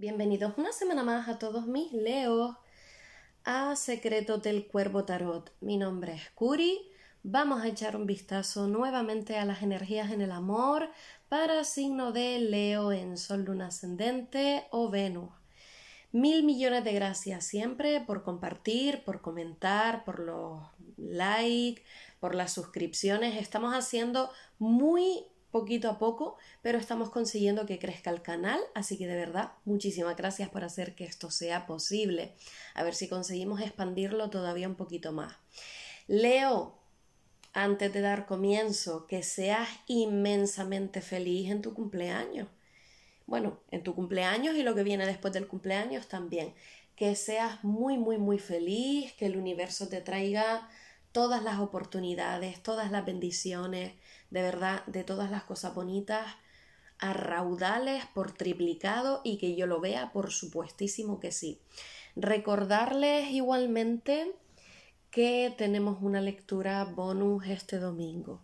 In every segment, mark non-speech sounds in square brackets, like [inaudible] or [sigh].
Bienvenidos una semana más a todos mis leos a Secretos del Cuervo Tarot. Mi nombre es Curi. Vamos a echar un vistazo nuevamente a las energías en el amor para signo de Leo en Sol, Luna Ascendente o Venus. Mil millones de gracias siempre por compartir, por comentar, por los likes, por las suscripciones. Estamos haciendo muy poquito a poco, pero estamos consiguiendo que crezca el canal, así que de verdad, muchísimas gracias por hacer que esto sea posible. A ver si conseguimos expandirlo todavía un poquito más. Leo, antes de dar comienzo, que seas inmensamente feliz en tu cumpleaños. Bueno, en tu cumpleaños y lo que viene después del cumpleaños también. Que seas muy, muy, muy feliz, que el universo te traiga todas las oportunidades, todas las bendiciones, de verdad, de todas las cosas bonitas a raudales por triplicado y que yo lo vea, por supuestísimo que sí. Recordarles igualmente que tenemos una lectura bonus este domingo.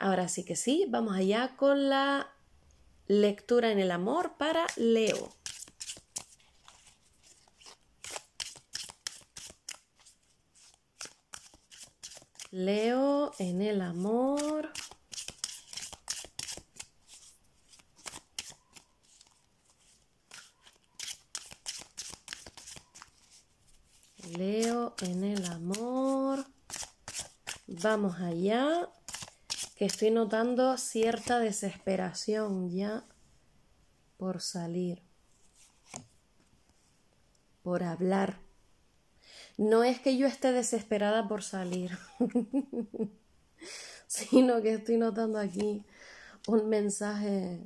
Ahora sí que sí, vamos allá con la lectura en el amor para Leo. Leo en el amor. Leo en el amor. Vamos allá, que estoy notando cierta desesperación ya por salir, por hablar. No es que yo esté desesperada por salir, [laughs] sino que estoy notando aquí un mensaje.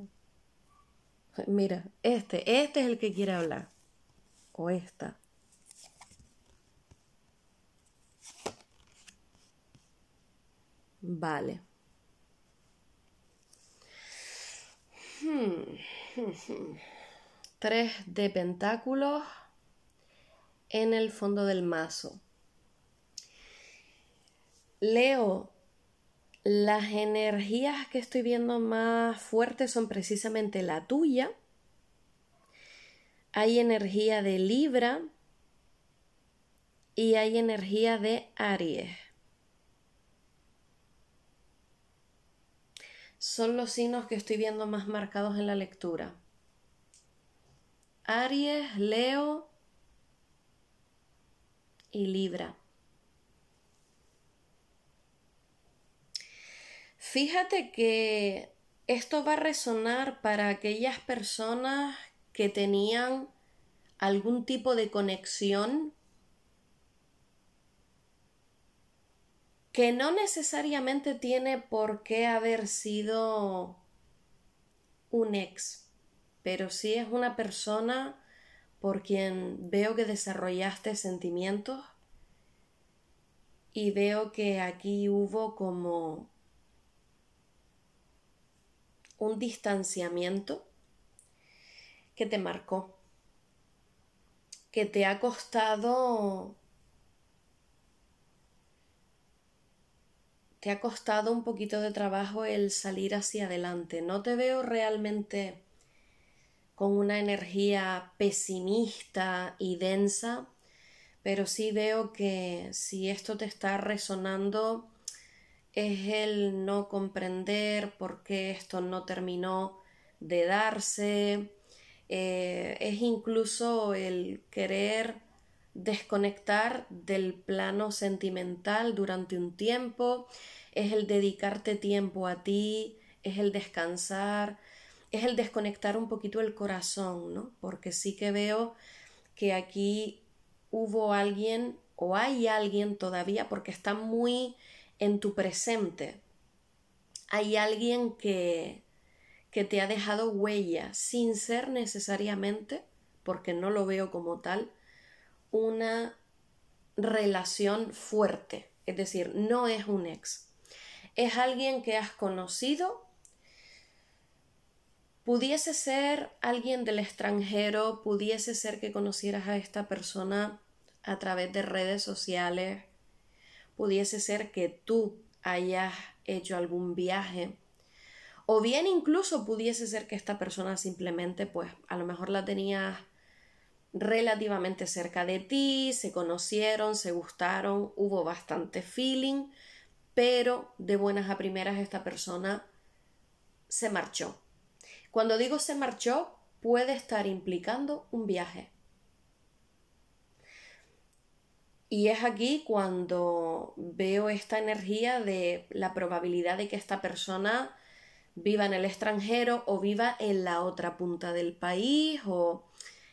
Mira, este, este es el que quiere hablar. O esta. Vale. Hmm. [laughs] Tres de pentáculos en el fondo del mazo. Leo, las energías que estoy viendo más fuertes son precisamente la tuya. Hay energía de Libra y hay energía de Aries. Son los signos que estoy viendo más marcados en la lectura. Aries, Leo y Libra. Fíjate que esto va a resonar para aquellas personas que tenían algún tipo de conexión que no necesariamente tiene por qué haber sido un ex, pero sí es una persona por quien veo que desarrollaste sentimientos y veo que aquí hubo como un distanciamiento que te marcó, que te ha costado te ha costado un poquito de trabajo el salir hacia adelante. No te veo realmente con una energía pesimista y densa, pero sí veo que si esto te está resonando es el no comprender por qué esto no terminó de darse, eh, es incluso el querer desconectar del plano sentimental durante un tiempo, es el dedicarte tiempo a ti, es el descansar, es el desconectar un poquito el corazón, ¿no? Porque sí que veo que aquí hubo alguien o hay alguien todavía porque está muy en tu presente. Hay alguien que, que te ha dejado huella sin ser necesariamente, porque no lo veo como tal, una relación fuerte. Es decir, no es un ex. Es alguien que has conocido Pudiese ser alguien del extranjero, pudiese ser que conocieras a esta persona a través de redes sociales, pudiese ser que tú hayas hecho algún viaje, o bien incluso pudiese ser que esta persona simplemente, pues a lo mejor la tenías relativamente cerca de ti, se conocieron, se gustaron, hubo bastante feeling, pero de buenas a primeras esta persona se marchó cuando digo se marchó, puede estar implicando un viaje. Y es aquí cuando veo esta energía de la probabilidad de que esta persona viva en el extranjero o viva en la otra punta del país o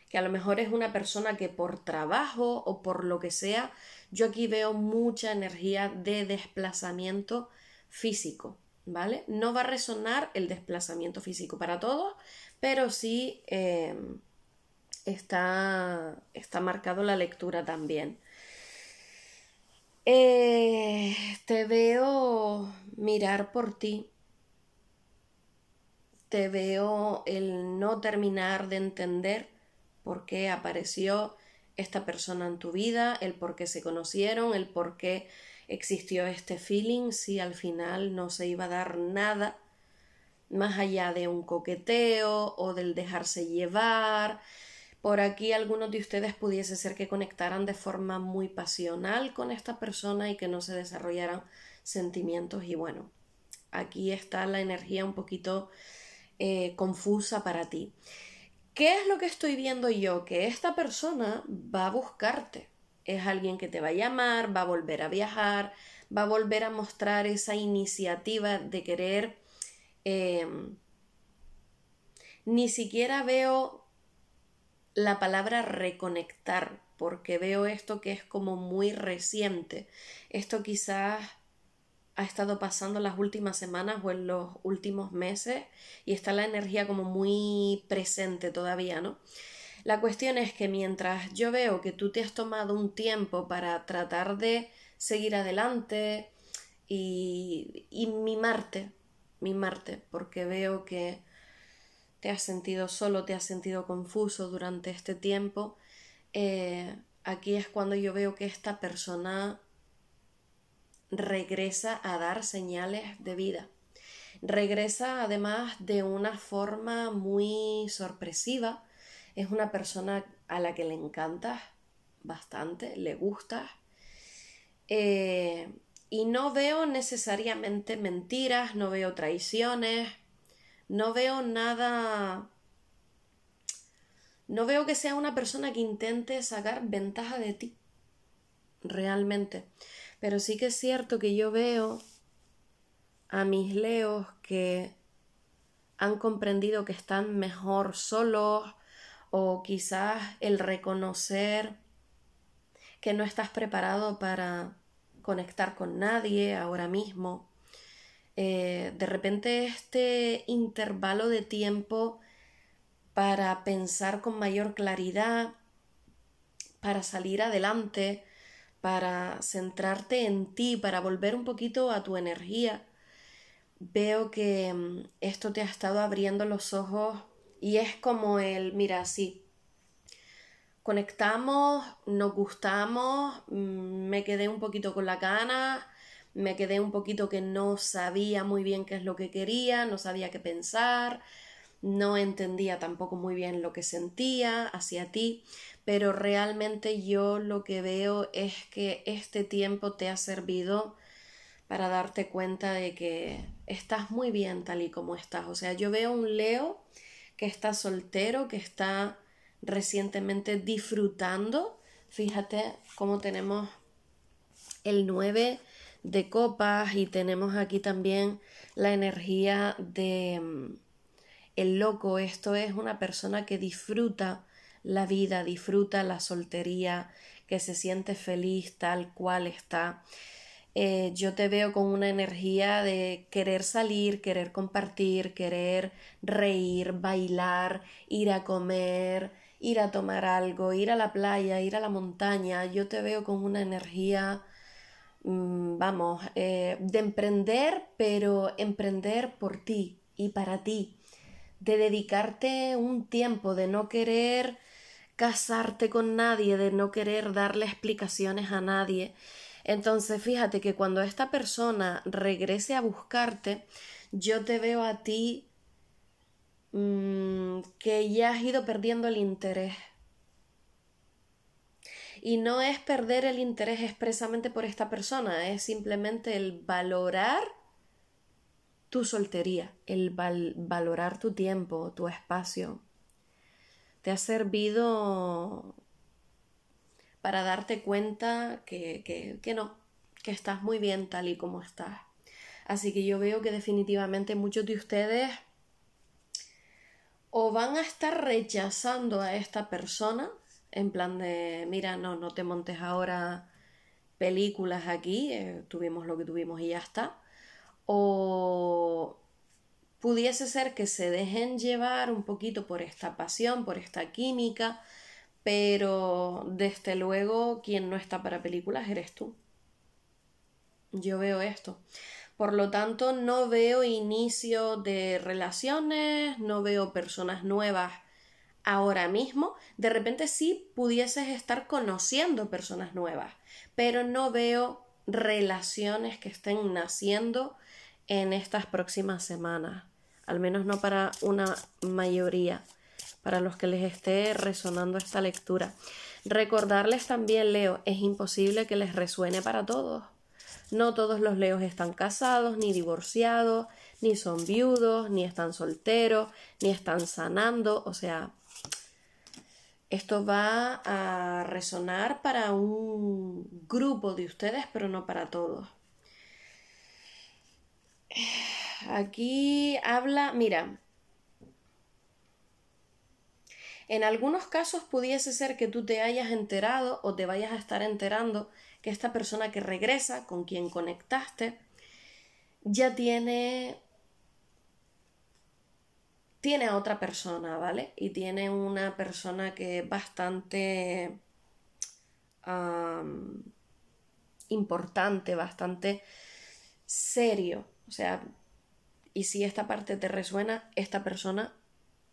que a lo mejor es una persona que por trabajo o por lo que sea, yo aquí veo mucha energía de desplazamiento físico. ¿vale? No va a resonar el desplazamiento físico para todos, pero sí eh, está, está marcado la lectura también. Eh, te veo mirar por ti. Te veo el no terminar de entender por qué apareció esta persona en tu vida, el por qué se conocieron, el por qué existió este feeling si al final no se iba a dar nada más allá de un coqueteo o del dejarse llevar. Por aquí algunos de ustedes pudiese ser que conectaran de forma muy pasional con esta persona y que no se desarrollaran sentimientos y bueno, aquí está la energía un poquito eh, confusa para ti. ¿Qué es lo que estoy viendo yo? Que esta persona va a buscarte es alguien que te va a llamar, va a volver a viajar, va a volver a mostrar esa iniciativa de querer... Eh, ni siquiera veo la palabra reconectar, porque veo esto que es como muy reciente. Esto quizás ha estado pasando las últimas semanas o en los últimos meses y está la energía como muy presente todavía, ¿no? La cuestión es que mientras yo veo que tú te has tomado un tiempo para tratar de seguir adelante y, y mimarte, mimarte, porque veo que te has sentido solo, te has sentido confuso durante este tiempo, eh, aquí es cuando yo veo que esta persona regresa a dar señales de vida. Regresa además de una forma muy sorpresiva, es una persona a la que le encanta bastante, le gusta eh, y no veo necesariamente mentiras, no veo traiciones, no veo nada... No veo que sea una persona que intente sacar ventaja de ti, realmente. Pero sí que es cierto que yo veo a mis leos que han comprendido que están mejor solos, o quizás el reconocer que no estás preparado para conectar con nadie ahora mismo. Eh, de repente este intervalo de tiempo para pensar con mayor claridad, para salir adelante, para centrarte en ti, para volver un poquito a tu energía. Veo que mm, esto te ha estado abriendo los ojos y es como el, mira, sí, conectamos, nos gustamos, mm, me quedé un poquito con la cana, me quedé un poquito que no sabía muy bien qué es lo que quería, no sabía qué pensar, no entendía tampoco muy bien lo que sentía hacia ti, pero realmente yo lo que veo es que este tiempo te ha servido para darte cuenta de que estás muy bien tal y como estás. O sea, yo veo un Leo que está soltero, que está recientemente disfrutando. Fíjate cómo tenemos el 9 de copas y tenemos aquí también la energía de mm, el loco. Esto es una persona que disfruta la vida, disfruta la soltería, que se siente feliz tal cual está. Eh, yo te veo con una energía de querer salir, querer compartir, querer reír, bailar, ir a comer, ir a tomar algo, ir a la playa, ir a la montaña. Yo te veo con una energía, mm, vamos, eh, de emprender, pero emprender por ti y para ti. De dedicarte un tiempo, de no querer casarte con nadie, de no querer darle explicaciones a nadie entonces, fíjate que cuando esta persona regrese a buscarte, yo te veo a ti mm, que ya has ido perdiendo el interés. Y no es perder el interés expresamente por esta persona, es simplemente el valorar tu soltería, el valorar tu tiempo, tu espacio. Te ha servido para darte cuenta que, que, no, que estás muy bien tal y como estás. Así que yo veo que definitivamente muchos de ustedes o van a estar rechazando a esta persona en plan de, mira, no, no te montes ahora películas aquí, eh, tuvimos lo que tuvimos y ya está. O pudiese ser que se dejen llevar un poquito por esta pasión, por esta química, pero desde luego quien no está para películas eres tú. Yo veo esto. Por lo tanto, no veo inicio de relaciones, no veo personas nuevas ahora mismo. De repente sí pudieses estar conociendo personas nuevas, pero no veo relaciones que estén naciendo en estas próximas semanas, al menos no para una mayoría para los que les esté resonando esta lectura. Recordarles también, Leo, es imposible que les resuene para todos. No todos los leos están casados, ni divorciados, ni son viudos, ni están solteros, ni están sanando. O sea, esto va a resonar para un grupo de ustedes, pero no para todos. Aquí habla, mira, en algunos casos pudiese ser que tú te hayas enterado o te vayas a estar enterando que esta persona que regresa, con quien conectaste, ya tiene tiene a otra persona, ¿vale? Y tiene una persona que es bastante importante, bastante serio. O sea, y si esta parte te resuena, esta persona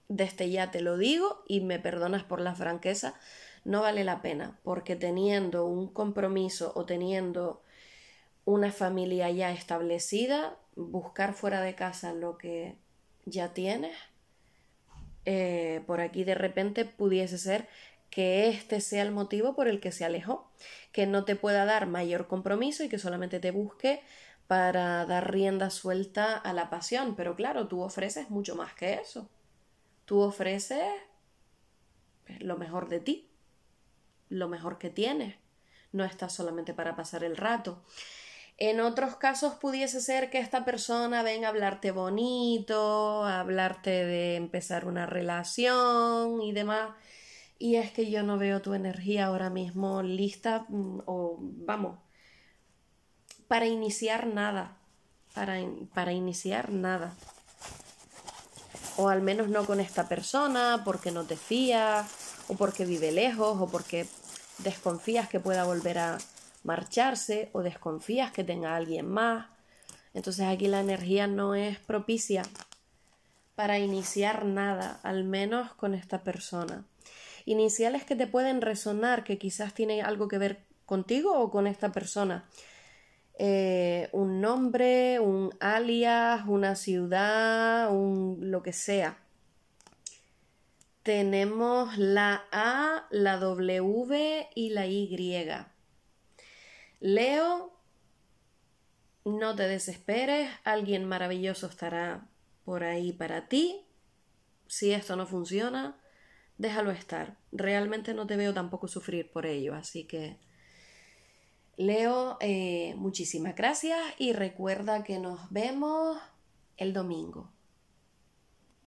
desde este ya te lo digo y me perdonas por la franqueza, no vale la pena, porque teniendo un compromiso o teniendo una familia ya establecida, buscar fuera de casa lo que ya tienes, eh, por aquí de repente pudiese ser que este sea el motivo por el que se alejó, que no te pueda dar mayor compromiso y que solamente te busque para dar rienda suelta a la pasión, pero claro, tú ofreces mucho más que eso. Tú ofreces pues, lo mejor de ti, lo mejor que tienes. No estás solamente para pasar el rato. En otros casos pudiese ser que esta persona venga a hablarte bonito, a hablarte de empezar una relación y demás. Y es que yo no veo tu energía ahora mismo lista mm, o vamos, para iniciar nada, para, para iniciar nada o al menos no con esta persona, porque no te fías, o porque vive lejos, o porque desconfías que pueda volver a marcharse, o desconfías que tenga alguien más. Entonces aquí la energía no es propicia para iniciar nada, al menos con esta persona. Iniciales que te pueden resonar, que quizás tienen algo que ver contigo o con esta persona eh, un nombre, un alias, una ciudad, un lo que sea. Tenemos la A, la W y la Y. Leo, no te desesperes, alguien maravilloso estará por ahí para ti. Si esto no funciona, déjalo estar. Realmente no te veo tampoco sufrir por ello, así que Leo, eh, muchísimas gracias y recuerda que nos vemos el domingo.